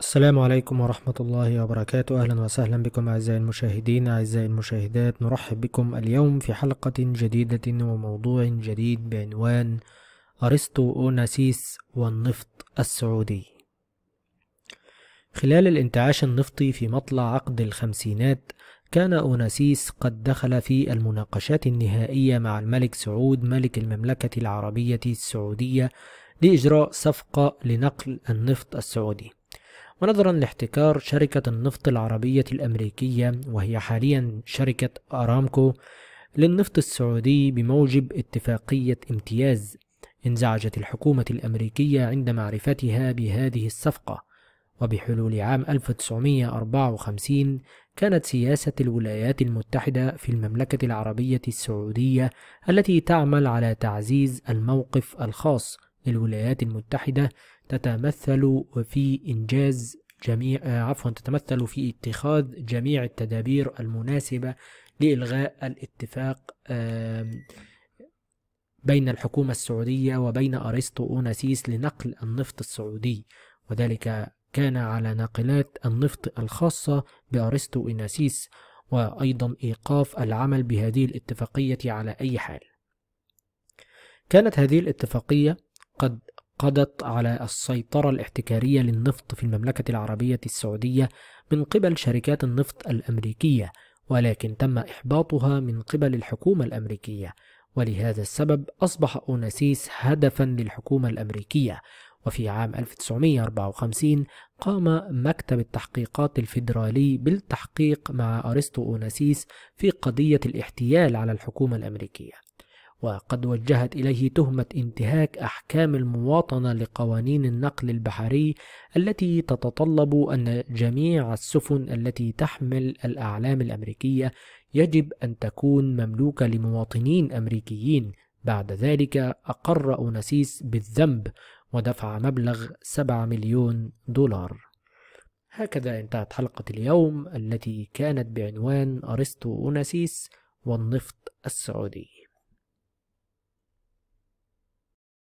السلام عليكم ورحمة الله وبركاته أهلا وسهلا بكم أعزائي المشاهدين أعزائي المشاهدات نرحب بكم اليوم في حلقة جديدة وموضوع جديد بعنوان أرسطو أوناسيس والنفط السعودي خلال الانتعاش النفطي في مطلع عقد الخمسينات كان أوناسيس قد دخل في المناقشات النهائية مع الملك سعود ملك المملكة العربية السعودية لإجراء صفقة لنقل النفط السعودي ونظرا لاحتكار شركة النفط العربية الأمريكية وهي حاليا شركة أرامكو للنفط السعودي بموجب اتفاقية امتياز انزعجت الحكومة الأمريكية عند معرفتها بهذه الصفقة وبحلول عام 1954 كانت سياسة الولايات المتحدة في المملكة العربية السعودية التي تعمل على تعزيز الموقف الخاص للولايات المتحدة تتمثل في إنجاز جميع آه، عفوا تتمثل في اتخاذ جميع التدابير المناسبة لإلغاء الاتفاق بين الحكومة السعودية وبين أرسطو أوناسيس لنقل النفط السعودي وذلك كان على ناقلات النفط الخاصة بأرسطو أوناسيس وأيضا إيقاف العمل بهذه الاتفاقية على أي حال كانت هذه الاتفاقية قد قضت على السيطرة الاحتكارية للنفط في المملكة العربية السعودية من قبل شركات النفط الأمريكية، ولكن تم إحباطها من قبل الحكومة الأمريكية، ولهذا السبب أصبح أوناسيس هدفًا للحكومة الأمريكية، وفي عام 1954 قام مكتب التحقيقات الفيدرالي بالتحقيق مع أرسطو أوناسيس في قضية الاحتيال على الحكومة الأمريكية. وقد وجهت إليه تهمة انتهاك أحكام المواطنة لقوانين النقل البحري التي تتطلب أن جميع السفن التي تحمل الأعلام الأمريكية يجب أن تكون مملوكة لمواطنين أمريكيين بعد ذلك أقر أوناسيس بالذنب ودفع مبلغ 7 مليون دولار هكذا انتهت حلقة اليوم التي كانت بعنوان أرسطو أوناسيس والنفط السعودي